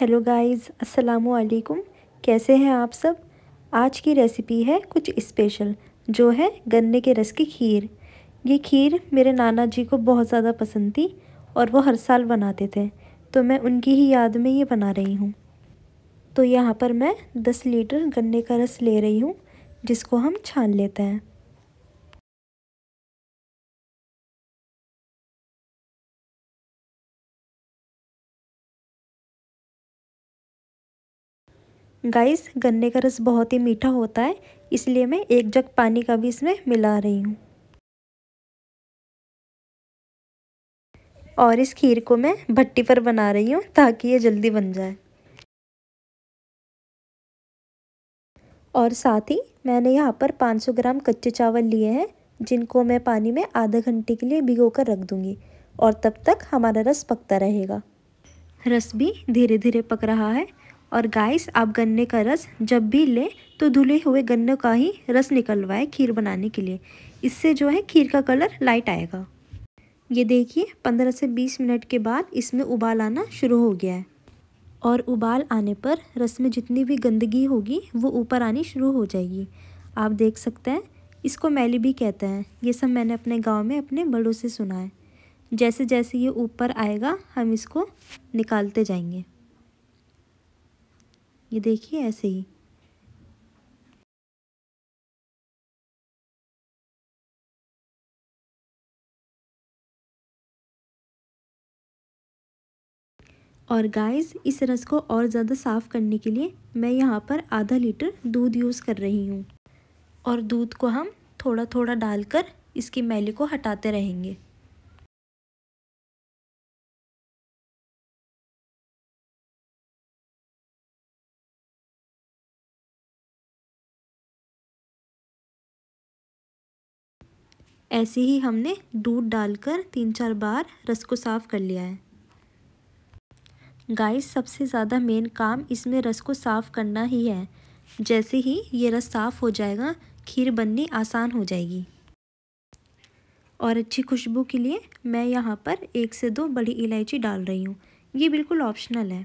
Hello guys अस्सलाम वालेकुम कैसे हैं आप सब आज की रेसिपी है कुछ स्पेशल जो है गन्ने के रस की खीर ये खीर मेरे नाना जी को बहुत ज़्यादा पसंद थी और वो हर साल बनाते थे तो मैं उनकी ही याद में ये बना रही हूँ तो यहाँ पर मैं 10 लीटर गन्ने का रस ले रही हूँ जिसको हम छान लेते हैं गाइस गन्ने का रस बहुत ही मीठा होता है इसलिए मैं एक जग पानी का भी इसमें मिला रही हूँ और इस खीर को मैं भट्टी पर बना रही हूँ ताकि ये जल्दी बन जाए और साथ ही मैंने यहाँ पर 500 ग्राम कच्चे चावल लिए हैं जिनको मैं पानी में आधे घंटे के लिए भिगो कर रख दूँगी और तब तक हमारा रस पकता रहेगा रस भी धीरे धीरे पक रहा है और गाइस आप गन्ने का रस जब भी लें तो धुले हुए गन्ने का ही रस निकलवाए खीर बनाने के लिए इससे जो है खीर का कलर लाइट आएगा ये देखिए पंद्रह से बीस मिनट के बाद इसमें उबाल आना शुरू हो गया है और उबाल आने पर रस में जितनी भी गंदगी होगी वो ऊपर आनी शुरू हो जाएगी आप देख सकते हैं इसको मैली भी कहते हैं ये सब मैंने अपने गांव में अपने बड़ों से सुना है जैसे जैसे ये ऊपर आएगा हम इसको निकालते जाएंगे ये देखिए ऐसे ही और गाइस इस रस को और ज़्यादा साफ़ करने के लिए मैं यहाँ पर आधा लीटर दूध यूज़ कर रही हूँ और दूध को हम थोड़ा थोड़ा डालकर इसकी मैली को हटाते रहेंगे ऐसे ही हमने दूध डालकर तीन चार बार रस को साफ़ कर लिया है गाइस सबसे ज़्यादा मेन काम इसमें रस को साफ़ करना ही है जैसे ही ये रस साफ़ हो जाएगा खीर बननी आसान हो जाएगी और अच्छी खुशबू के लिए मैं यहाँ पर एक से दो बड़ी इलायची डाल रही हूँ ये बिल्कुल ऑप्शनल है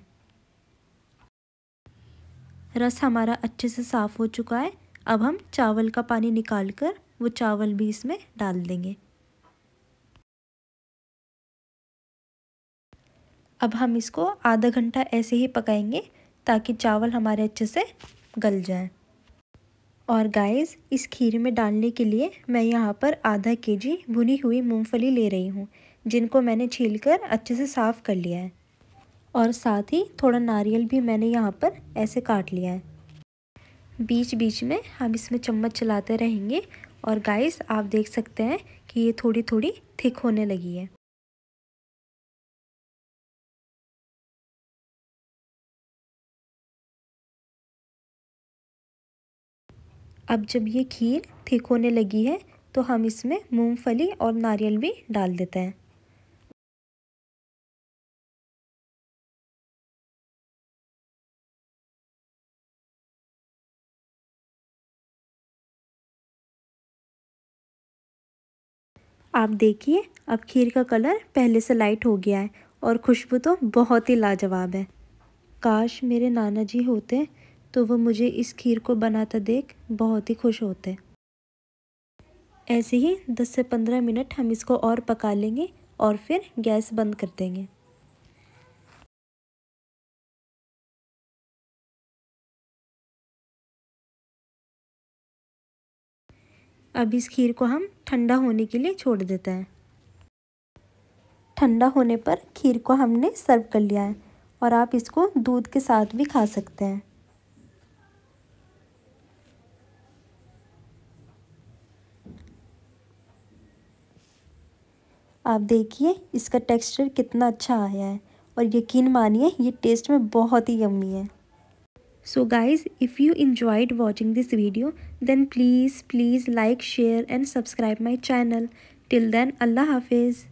रस हमारा अच्छे से साफ़ हो चुका है अब हम चावल का पानी निकाल कर वो चावल भी इसमें डाल देंगे अब हम इसको आधा घंटा ऐसे ही पकाएंगे ताकि चावल हमारे अच्छे से गल जाएं और गाइस इस खीर में डालने के लिए मैं यहाँ पर आधा केजी भुनी हुई मूंगफली ले रही हूँ जिनको मैंने छील कर अच्छे से साफ़ कर लिया है और साथ ही थोड़ा नारियल भी मैंने यहाँ पर ऐसे काट लिया है बीच बीच में हम इसमें चम्मच चलाते रहेंगे और गाइस आप देख सकते हैं कि ये थोड़ी थोड़ी थिक होने लगी है अब जब ये खीर थिक होने लगी है तो हम इसमें मूंगफली और नारियल भी डाल देते हैं आप देखिए अब खीर का कलर पहले से लाइट हो गया है और खुशबू तो बहुत ही लाजवाब है काश मेरे नाना जी होते तो वो मुझे इस खीर को बनाता देख बहुत ही खुश होते ऐसे ही 10 से 15 मिनट हम इसको और पका लेंगे और फिर गैस बंद कर देंगे अब इस खीर को हम ठंडा होने के लिए छोड़ देते हैं ठंडा होने पर खीर को हमने सर्व कर लिया है और आप इसको दूध के साथ भी खा सकते हैं आप देखिए इसका टेक्सचर कितना अच्छा आया है और यकीन मानिए ये टेस्ट में बहुत ही यम्मी है So guys, if you enjoyed watching this video, then please, please like, share and subscribe my channel. Till then, Allah Hafiz.